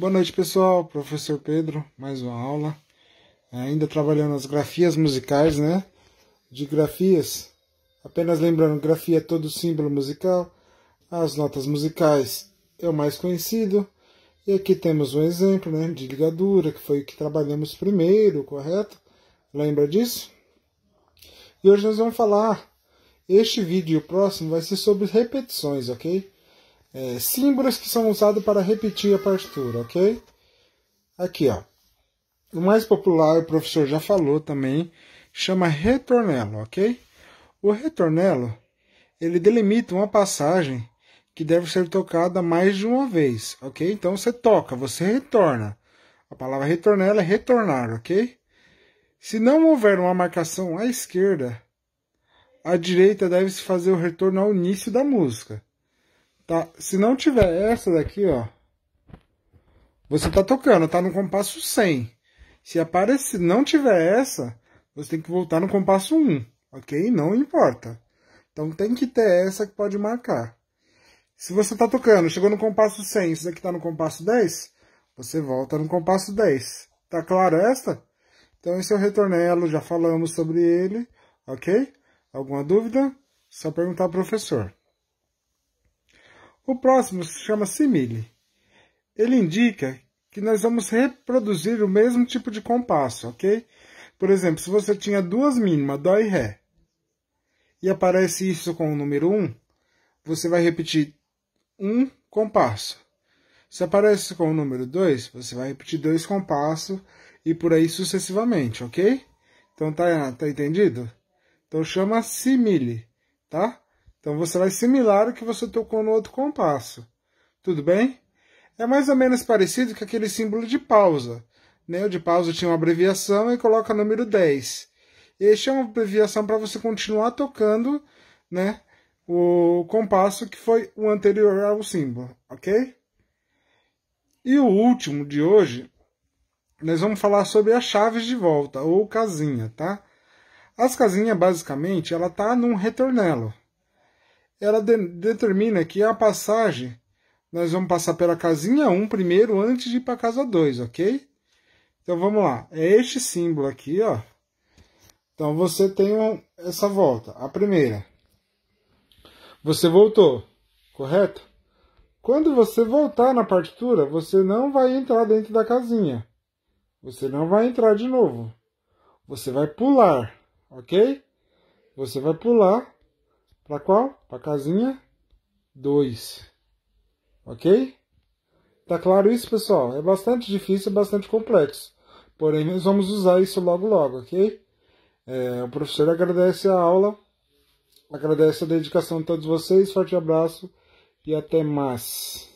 Boa noite, pessoal. Professor Pedro, mais uma aula. É, ainda trabalhando as grafias musicais, né? De grafias. Apenas lembrando, grafia é todo símbolo musical. As notas musicais é o mais conhecido. E aqui temos um exemplo né, de ligadura, que foi o que trabalhamos primeiro, correto? Lembra disso? E hoje nós vamos falar. Este vídeo e o próximo vai ser sobre repetições, ok? é, símbolos que são usados para repetir a partitura, ok? Aqui, ó. O mais popular, o professor já falou também, chama retornelo, ok? O retornelo, ele delimita uma passagem que deve ser tocada mais de uma vez, ok? Então você toca, você retorna. A palavra retornelo é retornar, ok? Se não houver uma marcação à esquerda, à direita deve-se fazer o retorno ao início da música. Tá? Se não tiver essa daqui, ó. Você tá tocando, tá no compasso 100. Se aparece, não tiver essa, você tem que voltar no compasso 1, ok? Não importa. Então tem que ter essa que pode marcar. Se você tá tocando, chegou no compasso 100, isso aqui tá no compasso 10, você volta no compasso 10. Tá claro essa? Então esse é o retornelo, é já falamos sobre ele, ok? Alguma dúvida? Só perguntar ao professor. O próximo se chama simile. Ele indica que nós vamos reproduzir o mesmo tipo de compasso, ok? Por exemplo, se você tinha duas mínimas, dó e ré, e aparece isso com o número 1, um, você vai repetir um compasso. Se aparece com o número 2, você vai repetir dois compassos e por aí sucessivamente, ok? Então tá, tá entendido? Então chama simile, tá? Então você vai similar o que você tocou no outro compasso. Tudo bem? É mais ou menos parecido com aquele símbolo de pausa. Né? O de pausa tinha uma abreviação e coloca número 10. Este é uma abreviação para você continuar tocando né, o compasso que foi o anterior ao símbolo, ok? E o último de hoje, nós vamos falar sobre as chaves de volta, ou casinha, tá? As casinhas, basicamente, ela tá num retornelo ela de, determina que a passagem, nós vamos passar pela casinha 1 primeiro antes de ir para a casa 2, ok? Então vamos lá, é este símbolo aqui, ó. Então você tem um, essa volta, a primeira. Você voltou, correto? Quando você voltar na partitura, você não vai entrar dentro da casinha. Você não vai entrar de novo. Você vai pular, ok? Você vai pular para qual? Para casinha 2. Ok? Tá claro isso, pessoal? É bastante difícil, é bastante complexo. Porém, nós vamos usar isso logo logo, ok? É, o professor agradece a aula, agradece a dedicação de todos vocês, forte abraço e até mais.